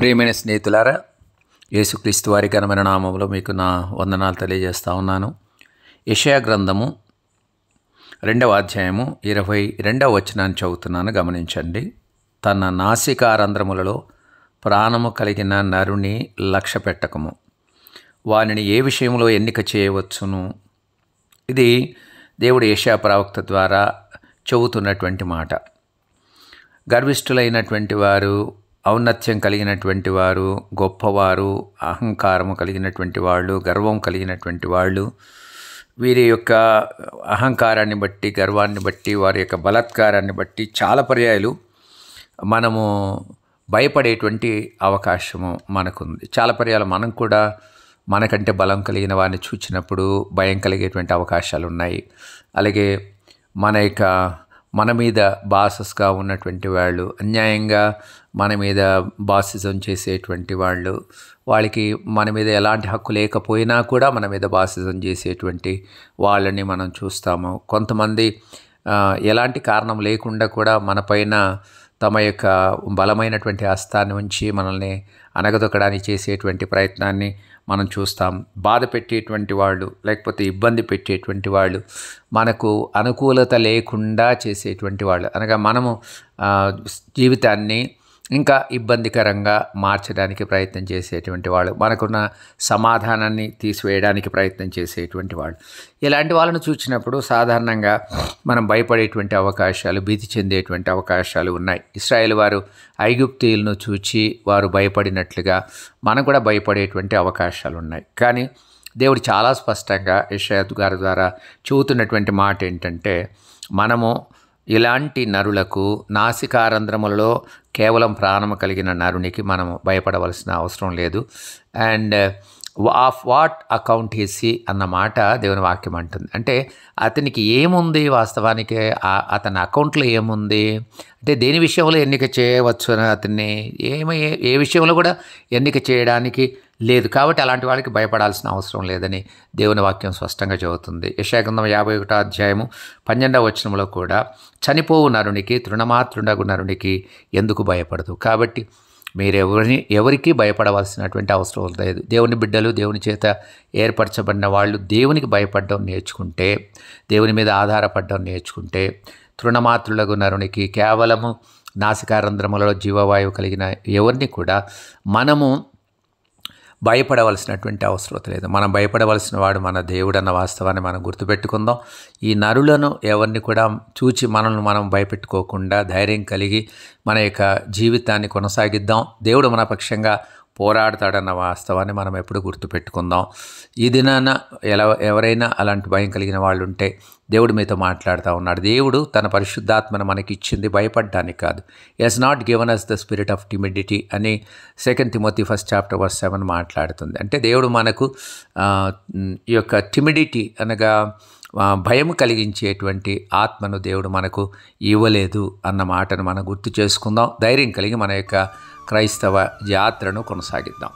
ప్రియమైన స్నేహితులారా యేసుక్రీస్తు వారి ఘనమైన నామంలో మీకు నా వందనాలు తెలియజేస్తా ఉన్నాను యషయా గ్రంథము రెండవ అధ్యాయము ఇరవై రెండవ వచనాన్ని చదువుతున్నాను గమనించండి తన నాసికారంధ్రములలో ప్రాణము కలిగిన నరుని లక్ష్య పెట్టకము వానిని ఏ విషయంలో ఎన్నిక చేయవచ్చును ఇది దేవుడు యషయా ప్రవక్త ద్వారా చెబుతున్నటువంటి మాట గర్విష్ఠులైనటువంటి వారు ఔన్నత్యం కలిగినటువంటి వారు గొప్పవారు అహంకారము కలిగినటువంటి వాళ్ళు గర్వం కలిగినటువంటి వాళ్ళు వీరి యొక్క అహంకారాన్ని బట్టి గర్వాన్ని బట్టి వారి యొక్క బలాత్కారాన్ని బట్టి చాలా పర్యాయాలు మనము భయపడేటువంటి అవకాశము మనకుంది చాలా పర్యాలు మనం కూడా మనకంటే బలం కలిగిన వారిని చూచినప్పుడు భయం కలిగేటువంటి అవకాశాలు ఉన్నాయి అలాగే మన యొక్క మన మీద బాసస్గా ఉన్నటువంటి వాళ్ళు అన్యాయంగా మన మీద బాసిజం చేసేటువంటి వాళ్ళు వాళ్ళకి మన మీద ఎలాంటి హక్కు లేకపోయినా కూడా మన మీద బాసిజం చేసేటువంటి వాళ్ళని మనం చూస్తాము కొంతమంది ఎలాంటి కారణం లేకుండా కూడా మనపైన తమ యొక్క బలమైనటువంటి హస్తాన్ని ఉంచి మనల్ని అనగదొక్కడానికి చేసేటువంటి ప్రయత్నాన్ని మనం చూస్తాం బాధ పెట్టేటువంటి వాళ్ళు లేకపోతే ఇబ్బంది పెట్టేటువంటి వాళ్ళు మనకు అనుకూలత లేకుండా చేసేటువంటి వాళ్ళు అనగా మనము జీవితాన్ని ఇంకా ఇబ్బందికరంగా మార్చడానికి ప్రయత్నం చేసేటువంటి వాళ్ళు మనకున్న సమాధానాన్ని తీసివేయడానికి ప్రయత్నం చేసేటువంటి వాళ్ళు ఇలాంటి వాళ్ళను చూసినప్పుడు సాధారణంగా మనం భయపడేటువంటి అవకాశాలు భీతి చెందేటువంటి అవకాశాలు ఉన్నాయి ఇస్రాయేల్ వారు ఐగుప్తీయులను చూచి వారు భయపడినట్లుగా మనం కూడా భయపడేటువంటి అవకాశాలు ఉన్నాయి కానీ దేవుడు చాలా స్పష్టంగా యషయాద్ గారి ద్వారా చూతున్నటువంటి మాట ఏంటంటే మనము ఇలాంటి నరులకు నాసికారంధ్రములలో కేవలం ప్రాణము కలిగిన నరునికి మనం భయపడవలసిన అవసరం లేదు అండ్ ఆఫ్ వాట్ అకౌంట్ హిస్సీ అన్న మాట దేవుని వాక్యం అంటుంది అంటే అతనికి ఏముంది వాస్తవానికి అతని అకౌంట్లో ఏముంది అంటే దేని విషయంలో ఎన్నిక చేయవచ్చు అని అతన్ని ఏమి ఏ విషయంలో కూడా ఎన్నిక చేయడానికి లేదు కాబట్టి అలాంటి వాళ్ళకి భయపడాల్సిన అవసరం లేదని దేవుని వాక్యం స్పష్టంగా చెబుతుంది యశాగంధం యాభై ఒకటో అధ్యాయము పన్నెండవ వచనంలో కూడా చనిపోవు నరునికి తృణమాతృండగు నరునికి ఎందుకు భయపడదు కాబట్టి మీరెవరిని ఎవరికీ భయపడవలసినటువంటి అవసరం లేదు దేవుని బిడ్డలు దేవుని చేత ఏర్పరచబడిన వాళ్ళు దేవునికి భయపడడం నేర్చుకుంటే దేవుని మీద ఆధారపడడం నేర్చుకుంటే తృణమాతృలకు నరునికి కేవలము నాసికారంధ్రములలో జీవవాయువు కలిగిన ఎవరిని కూడా మనము భయపడవలసినటువంటి అవసరం లేదు మనం భయపడవలసిన వాడు మన దేవుడు అన్న వాస్తవాన్ని మనం గుర్తుపెట్టుకుందాం ఈ నరులను ఎవరిని కూడా చూచి మనల్ని మనం భయపెట్టుకోకుండా ధైర్యం కలిగి మన యొక్క జీవితాన్ని కొనసాగిద్దాం దేవుడు మన పక్షంగా పోరాడతాడన్న వాస్తవాన్ని మనం ఎప్పుడు గుర్తుపెట్టుకుందాం ఈ దినాన ఎలా ఎవరైనా అలాంటి భయం కలిగిన వాళ్ళు ఉంటే దేవుడు మీతో మాట్లాడుతూ ఉన్నాడు దేవుడు తన పరిశుద్ధాత్మను మనకి ఇచ్చింది భయపడ్డానికి కాదు has not given us the spirit of timidity అని second Timothy first chapter verse seven మాట్లాడుతుంది అంటే దేవుడు మనకు ఈ యొక్క టిమిడిటీ అనగా భయం కలిగించేటువంటి ఆత్మను దేవుడు మనకు ఇవ్వలేదు అన్న మాటను మనం గుర్తు చేసుకుందాం ధైర్యం కలిగి మన యొక్క క్రైస్తవ యాత్రను కొనసాగిద్దాం